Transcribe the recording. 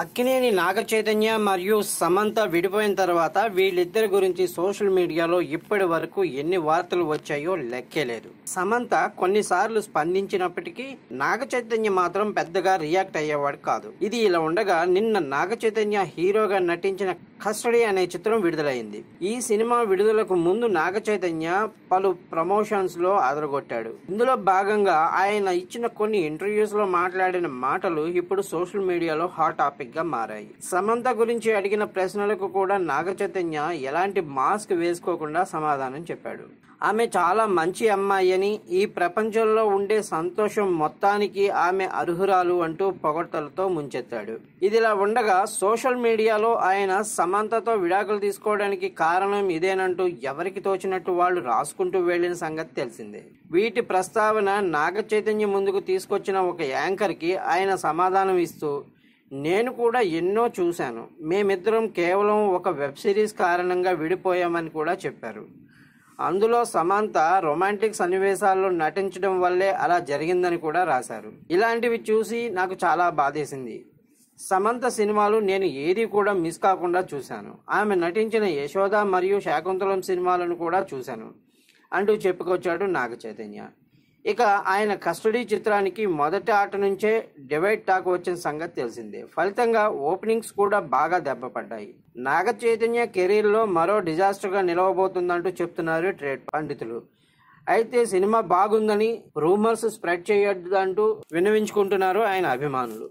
అక్కినేని నాగ చైతన్య మరియు సమంత విడిపోయిన తర్వాత వీళ్ళిద్దరి గురించి సోషల్ మీడియాలో ఇప్పటి వరకు ఎన్ని వార్తలు వచ్చాయో లెక్కలేదు సమంత కొన్నిసార్లు స్పందించినప్పటికీ నాగ చైతన్య మాత్రం పెద్దగా రియాక్ట్ అయ్యేవాడు కాదు ఇది ఇలా ఉండగా నిన్న నాగ చైతన్య హీరోగా నటించిన కస్టడీ అనే చిత్రం విడుదలైంది ఈ సినిమా విడుదలకు ముందు నాగ చైతన్య పలు ప్రమోషన్స్ లో అదరగొట్టాడు ఇందులో భాగంగా ఆయన ఇచ్చిన కొన్ని ఇంటర్వ్యూస్ లో మాట్లాడిన మాటలు ఇప్పుడు సోషల్ మీడియాలో హాట్ టాపిక్ టాపిక్గా మారాయి సమంత గురించి అడిగిన ప్రశ్నలకు కూడా నాగ చైతన్య ఎలాంటి మాస్క్ వేసుకోకుండా సమాధానం చెప్పాడు ఆమె చాలా మంచి అమ్మాయి అని ఈ ప్రపంచంలో ఉండే సంతోషం మొత్తానికి ఆమె అర్హురాలు అంటూ పొగడ్తలతో ముంచెత్తాడు ఇదిలా ఉండగా సోషల్ మీడియాలో ఆయన సమంతతో విడాకులు తీసుకోవడానికి కారణం ఇదేనంటూ ఎవరికి తోచినట్టు వాళ్ళు రాసుకుంటూ వెళ్లిన సంగతి తెలిసిందే వీటి ప్రస్తావన నాగ చైతన్య ముందుకు తీసుకొచ్చిన ఒక యాంకర్కి ఆయన సమాధానం ఇస్తూ నేను కూడా ఎన్నో చూశాను మేమిద్దరం కేవలం ఒక వెబ్ సిరీస్ కారణంగా విడిపోయామని కూడా చెప్పారు అందులో సమాంత రొమాంటిక్ సన్నివేశాల్లో నటించడం వల్లే అలా జరిగిందని కూడా రాశారు ఇలాంటివి చూసి నాకు చాలా బాధేసింది సమంత సినిమాలు నేను ఏది కూడా మిస్ కాకుండా చూశాను ఆమె నటించిన యశోద మరియు శాకుంతలం సినిమాలను కూడా చూశాను అంటూ చెప్పుకొచ్చాడు నాగ చైతన్య ఇక ఆయన కస్టడీ చిత్రానికి మొదటి ఆట నుంచే డివైడ్ టాక్ వచ్చిన సంగతి తెలిసిందే ఫలితంగా ఓపెనింగ్స్ కూడా బాగా దెబ్బపడ్డాయి నాగ చైతన్య కెరీర్లో మరో డిజాస్టర్గా నిలవబోతుందంటూ చెప్తున్నారు ట్రేడ్ పండితులు అయితే సినిమా బాగుందని రూమర్స్ స్ప్రెడ్ అంటూ వినవించుకుంటున్నారు ఆయన అభిమానులు